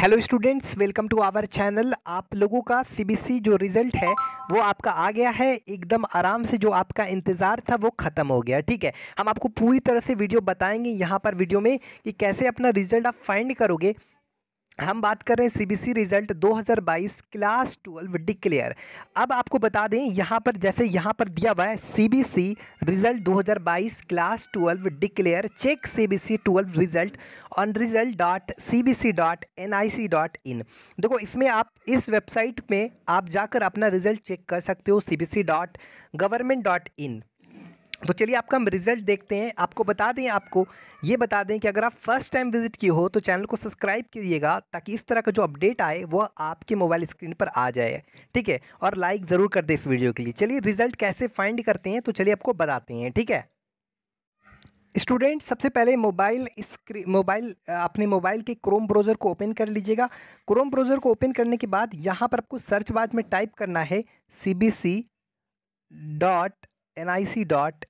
hello students welcome to our channel आप लोगों का सीबीसी जो रिज़ल्ट है वो आपका आ गया है एकदम आराम से जो आपका इंतज़ार था वो ख़त्म हो गया ठीक है हम आपको पूरी तरह से वीडियो बताएंगे यहाँ पर वीडियो में कि कैसे अपना रिज़ल्ट आप फाइंड करोगे हम बात कर रहे हैं सीबीसी रिजल्ट 2022 क्लास 12 डिक्लेयर अब आपको बता दें यहाँ पर जैसे यहाँ पर दिया हुआ है CBSE result 2022 class 12 declare check CBSE 12 result on result dot C B C dot N I C dot in देखो इसमें आप इस वेबसाइट में आप जाकर अपना रिजल्ट चेक कर सकते हो C B C dot government dot in तो चलिए आपका हम रिज़ल्ट देखते हैं आपको बता दें आपको ये बता दें कि अगर आप फर्स्ट टाइम विजिट किए हो तो चैनल को सब्सक्राइब कीजिएगा ताकि इस तरह का जो अपडेट आए वह आपके मोबाइल स्क्रीन पर आ जाए ठीक है और लाइक ज़रूर कर दें इस वीडियो के लिए चलिए रिज़ल्ट कैसे फाइंड करते हैं तो चलिए आपको बताते हैं ठीक है स्टूडेंट सबसे पहले मोबाइल स्क्री मोबाइल अपने मोबाइल के क्रोम ब्राउज़र को ओपन कर लीजिएगा क्रोम ब्राउज़र को ओपन करने के बाद यहाँ पर आपको सर्च बाद में टाइप करना है C B C dot N I C dot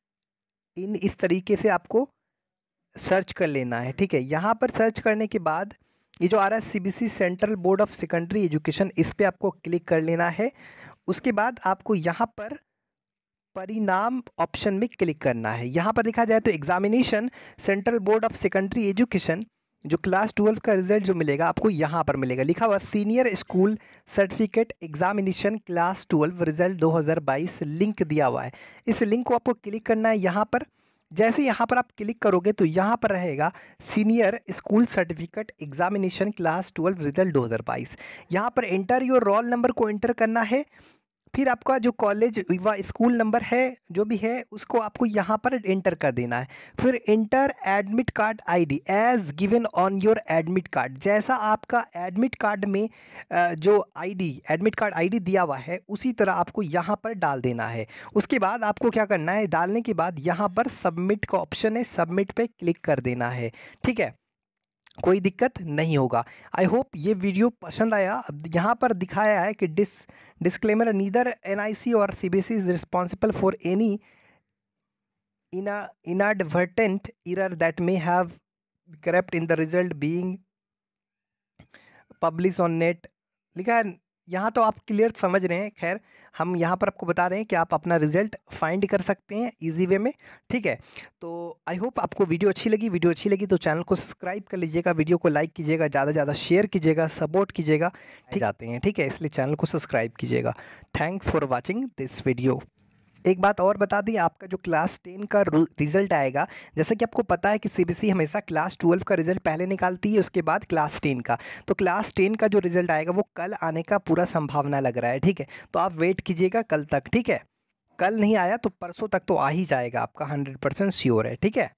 in इस तरीके से आपको सर्च कर लेना है ठीक है यहाँ पर सर्च करने के बाद ये जो आ रहा है C Central Board of Secondary Education इस पर आपको क्लिक कर लेना है उसके बाद आपको यहाँ पर परिणाम ऑप्शन में क्लिक करना है यहाँ पर देखा जाए तो examination Central Board of Secondary Education जो क्लास ट्वेल्व का रिजल्ट जो मिलेगा आपको यहाँ पर मिलेगा लिखा हुआ senior school certificate examination class twelve result 2022 link दिया हुआ है इस लिंक को आपको क्लिक करना है यहाँ पर जैसे यहाँ पर आप क्लिक करोगे तो यहाँ पर रहेगा senior school certificate examination class twelve result 2022 हज़ार यहाँ पर एंटर योर रोल नंबर को एंटर करना है फिर आपका जो कॉलेज व स्कूल नंबर है जो भी है उसको आपको यहाँ पर एंटर कर देना है फिर enter admit card ID as given on your admit card जैसा आपका एडमिट कार्ड में जो आईडी एडमिट कार्ड आईडी दिया हुआ है उसी तरह आपको यहाँ पर डाल देना है उसके बाद आपको क्या करना है डालने के बाद यहाँ पर सबमिट का ऑप्शन है सबमिट पर क्लिक कर देना है ठीक है कोई दिक्कत नहीं होगा आई होप ये वीडियो पसंद आया यहाँ पर दिखाया है कि डिस डिस्क्लेमर नीदर एनआईसी और C is responsible for any inadvertent error that may have corrupt in the result being publish on net लिखा है यहाँ तो आप क्लियर समझ रहे हैं खैर हम यहाँ पर आपको बता रहे हैं कि आप अपना रिजल्ट फाइंड कर सकते हैं इजी वे में ठीक है तो आई होप आपको वीडियो अच्छी लगी वीडियो अच्छी लगी तो चैनल को सब्सक्राइब कर लीजिएगा वीडियो को लाइक कीजिएगा ज़्यादा से ज़्यादा शेयर कीजिएगा सपोर्ट कीजिएगा ठीक जाते हैं ठीक है इसलिए चैनल को सब्सक्राइब कीजिएगा thanks for watching this video एक बात और बता दें आपका जो क्लास टेन का रिजल्ट आएगा जैसे कि आपको पता है कि सी हमेशा क्लास ट्वेल्व का रिजल्ट पहले निकालती है उसके बाद क्लास टेन का तो क्लास टेन का जो रिजल्ट आएगा वो कल आने का पूरा संभावना लग रहा है ठीक है तो आप वेट कीजिएगा कल तक ठीक है कल नहीं आया तो परसों तक तो आ ही जाएगा आपका हंड्रेड परसेंट श्योर है ठीक है